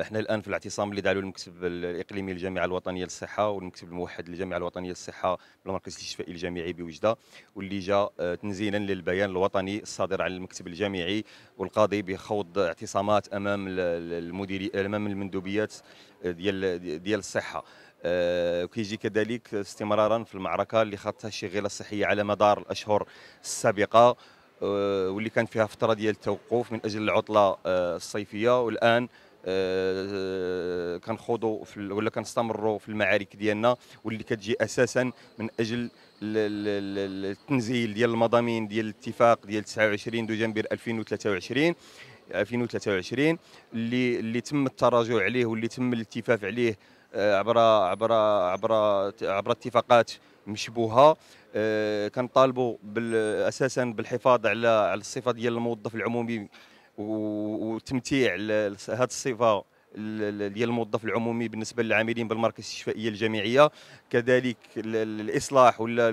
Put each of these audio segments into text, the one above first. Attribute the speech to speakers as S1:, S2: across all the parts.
S1: احنا الان في الاعتصام اللي دعوا المكتب الاقليمي للجامعه الوطنيه للصحه والمكتب الموحد للجامعه الوطنيه للصحه بالمركز الاستشفائي الجامعي بوجده واللي جاء آه، تنزيلا للبيان الوطني الصادر عن المكتب الجامعي والقاضي بخوض اعتصامات امام المدير امام المندوبيات آه، ديال ديال الصحه آه، وكيجي كيجي كذلك استمرارا في المعركه اللي خاضتها الشغيله الصحيه على مدار الاشهر السابقه آه، واللي كان فيها فتره ديال التوقف من اجل العطله آه، الصيفيه والان آه، كنخوضوا ولا كنستمروا في المعارك ديالنا واللي كتجي اساسا من اجل التنزيل ديال المضامين ديال الاتفاق ديال 29 دجنبر 2023 2023 اللي اللي تم التراجع عليه واللي تم الالتفاف عليه عبر عبر عبر عبر اتفاقات مشبوهه كنطالبوا اساسا بالحفاظ على على الصفه ديال الموظف العمومي وتمتيع هذه الصفه ديال الموظف العمومي بالنسبه للعاملين بالمراكز الشفائيه الجامعيه كذلك الاصلاح ولا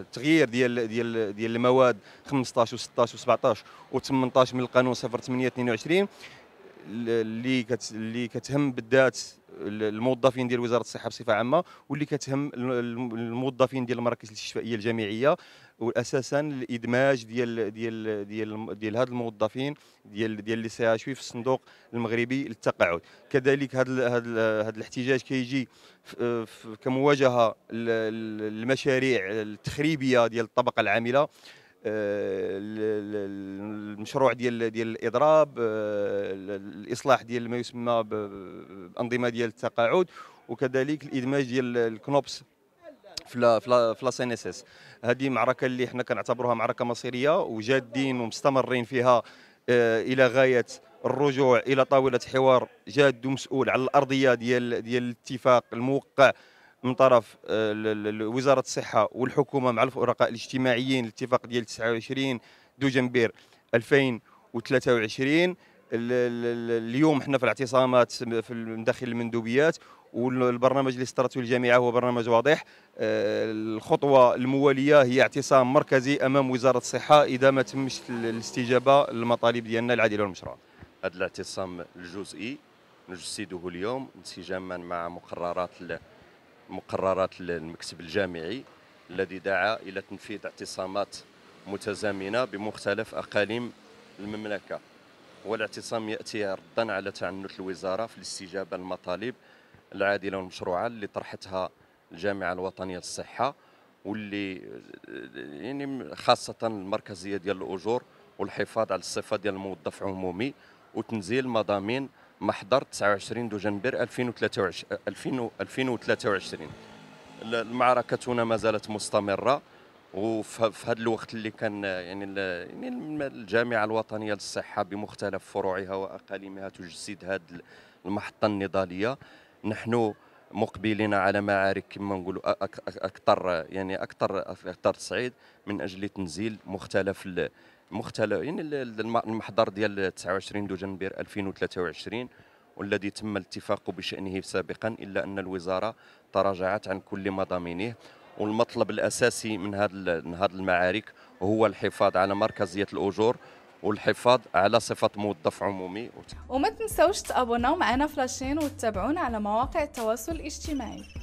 S1: التغيير ديال ديال ديال المواد 15 و16 و17 و18 من القانون 08 22 اللي كت اللي كتهم بالذات الموظفين ديال وزاره الصحه بصفه عامه واللي كتهم الموظفين ديال المراكز الاستشفائيه الجامعيه واساسا الادماج ديال ديال ديال ديال هاد الموظفين ديال ديال لي سي في الصندوق المغربي للتقاعد كذلك هاد هاد هاد الاحتجاج كيجي كمواجهه للمشاريع التخريبيه ديال الطبقه العامله آه، المشروع ديال ديال الاضراب آه، الاصلاح ديال ما يسمى بانظمه ديال التقاعد وكذلك الادماج ديال الكنوبس في لا في لا سي ان اس اس هذه معركه اللي حنا كنعتبروها معركه مصيريه وجادين ومستمرين فيها آه، الى غايه الرجوع الى طاوله حوار جاد ومسؤول على الارضيه ديال ديال الاتفاق الموقع من طرف آه، وزاره الصحه والحكومه مع الفرقاء الاجتماعيين الاتفاق ديال 29 دجنبير 2023 اليوم حنا في الاعتصامات في داخل المندوبيات والبرنامج اللي استرته الجامعه هو برنامج واضح آه، الخطوه المواليه هي اعتصام مركزي امام وزاره الصحه اذا ما تمش الاستجابه للمطالب ديالنا العادله والمشروعه
S2: هذا الاعتصام الجزئي نجسده اليوم انسجاما مع مقررات مقررات المكتب الجامعي الذي دعا إلى تنفيذ اعتصامات متزامنة بمختلف أقاليم المملكة والاعتصام يأتي ردا على تعنت الوزارة في الاستجابة للمطالب العادلة والمشروعة اللي طرحتها الجامعة الوطنية للصحة واللي يعني خاصة المركزية ديال الأجور والحفاظ على الصفة ديال الموظف عمومي وتنزيل مضامين محضر 29 دجنبر 2023 2023 المعركه هنا ما زالت مستمره وفي هذا الوقت اللي كان يعني يعني الجامعه الوطنيه للصحه بمختلف فروعها واقاليمها تجسد هذه المحطه النضاليه نحن مقبلين على معارك كما نقولوا اكثر يعني اكثر اكثر تصعيد من اجل تنزيل مختلف مختلفين المحضر ديال 29 دجنبر 2023 والذي تم الاتفاق بشأنه سابقا إلا أن الوزارة تراجعت عن كل مضامينه والمطلب الأساسي من هذه المعارك هو الحفاظ على مركزية الأجور والحفاظ على صفة موظف عمومي وما تنسوش تابوناو معنا فلاشين وتتابعونا على مواقع التواصل الاجتماعي